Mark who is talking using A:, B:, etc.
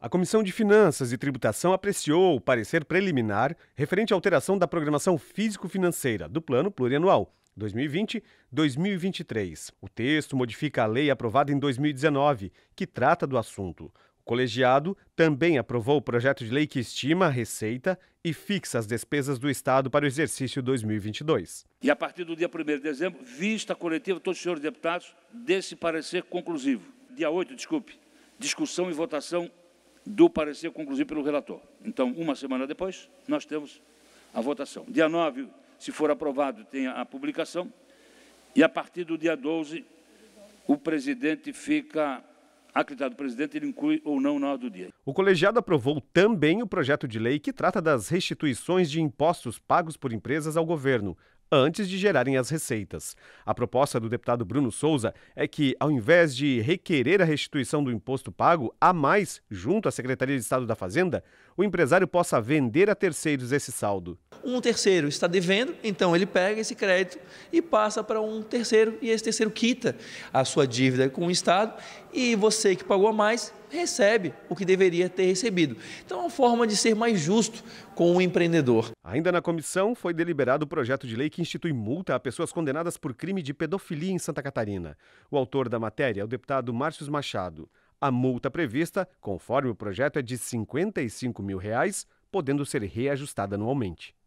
A: A Comissão de Finanças e Tributação apreciou o parecer preliminar referente à alteração da programação físico-financeira do Plano Plurianual 2020-2023. O texto modifica a lei aprovada em 2019, que trata do assunto colegiado também aprovou o projeto de lei que estima a receita e fixa as despesas do Estado para o exercício 2022.
B: E a partir do dia 1 de dezembro, vista coletiva todos os senhores deputados desse parecer conclusivo. Dia 8, desculpe, discussão e votação do parecer conclusivo pelo relator. Então, uma semana depois, nós temos a votação. Dia 9, se for aprovado, tem a publicação. E a partir do dia 12, o presidente fica acreditado do presidente, ele inclui ou não na hora do dia.
A: O colegiado aprovou também o projeto de lei que trata das restituições de impostos pagos por empresas ao governo antes de gerarem as receitas. A proposta do deputado Bruno Souza é que, ao invés de requerer a restituição do imposto pago a mais junto à Secretaria de Estado da Fazenda, o empresário possa vender a terceiros esse saldo.
C: Um terceiro está devendo, então ele pega esse crédito e passa para um terceiro, e esse terceiro quita a sua dívida com o Estado, e você que pagou a mais recebe o que deveria
A: ter recebido. Então é uma forma de ser mais justo com o empreendedor. Ainda na comissão foi deliberado o projeto de lei que institui multa a pessoas condenadas por crime de pedofilia em Santa Catarina. O autor da matéria é o deputado Márcio Machado. A multa prevista, conforme o projeto,
B: é de R$ 55 mil, reais, podendo ser reajustada anualmente.